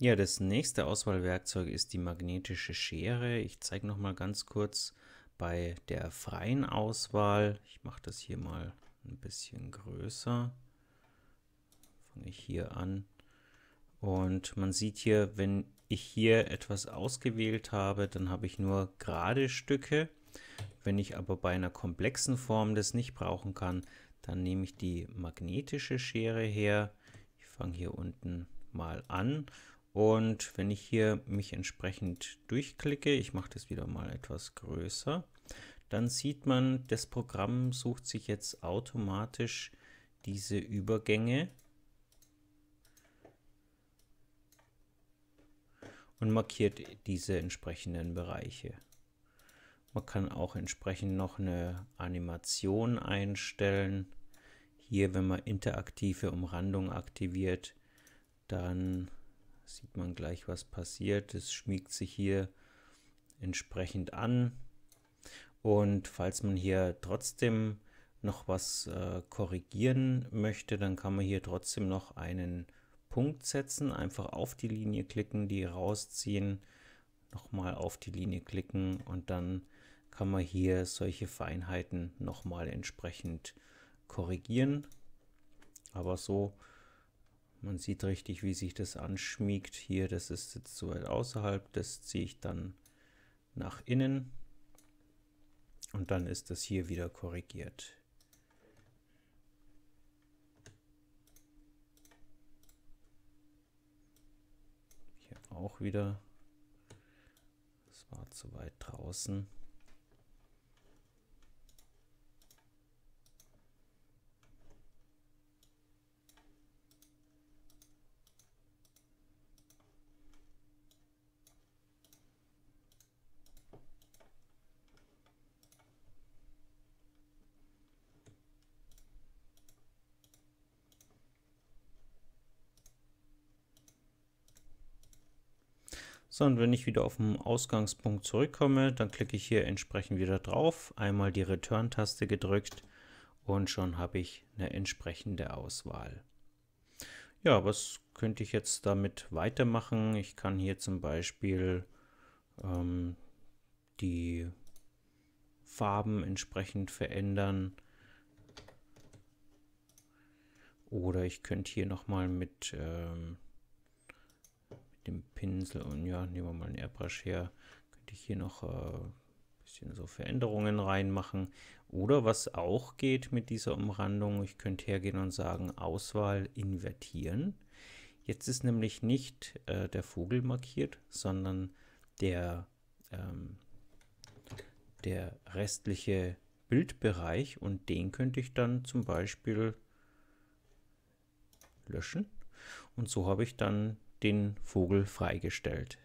Ja, das nächste Auswahlwerkzeug ist die magnetische Schere. Ich zeige noch mal ganz kurz bei der freien Auswahl. Ich mache das hier mal ein bisschen größer. Fange ich hier an. Und man sieht hier, wenn ich hier etwas ausgewählt habe, dann habe ich nur gerade Stücke. Wenn ich aber bei einer komplexen Form das nicht brauchen kann, dann nehme ich die magnetische Schere her. Ich fange hier unten mal an und wenn ich hier mich entsprechend durchklicke, ich mache das wieder mal etwas größer, dann sieht man, das Programm sucht sich jetzt automatisch diese Übergänge und markiert diese entsprechenden Bereiche. Man kann auch entsprechend noch eine Animation einstellen. Hier, wenn man interaktive Umrandung aktiviert, dann sieht man gleich, was passiert. Es schmiegt sich hier entsprechend an. Und falls man hier trotzdem noch was äh, korrigieren möchte, dann kann man hier trotzdem noch einen Punkt setzen. Einfach auf die Linie klicken, die rausziehen, nochmal auf die Linie klicken und dann kann man hier solche Feinheiten nochmal entsprechend korrigieren. Aber so man sieht richtig, wie sich das anschmiegt. Hier, das ist jetzt zu weit außerhalb. Das ziehe ich dann nach innen. Und dann ist das hier wieder korrigiert. Hier auch wieder. Das war zu weit draußen. sondern wenn ich wieder auf den Ausgangspunkt zurückkomme, dann klicke ich hier entsprechend wieder drauf, einmal die Return-Taste gedrückt und schon habe ich eine entsprechende Auswahl. Ja, was könnte ich jetzt damit weitermachen? Ich kann hier zum Beispiel ähm, die Farben entsprechend verändern. Oder ich könnte hier nochmal mit ähm, dem Pinsel und ja, nehmen wir mal einen Airbrush her, könnte ich hier noch ein äh, bisschen so Veränderungen reinmachen. Oder was auch geht mit dieser Umrandung, ich könnte hergehen und sagen Auswahl invertieren. Jetzt ist nämlich nicht äh, der Vogel markiert, sondern der, ähm, der restliche Bildbereich und den könnte ich dann zum Beispiel löschen. Und so habe ich dann den Vogel freigestellt.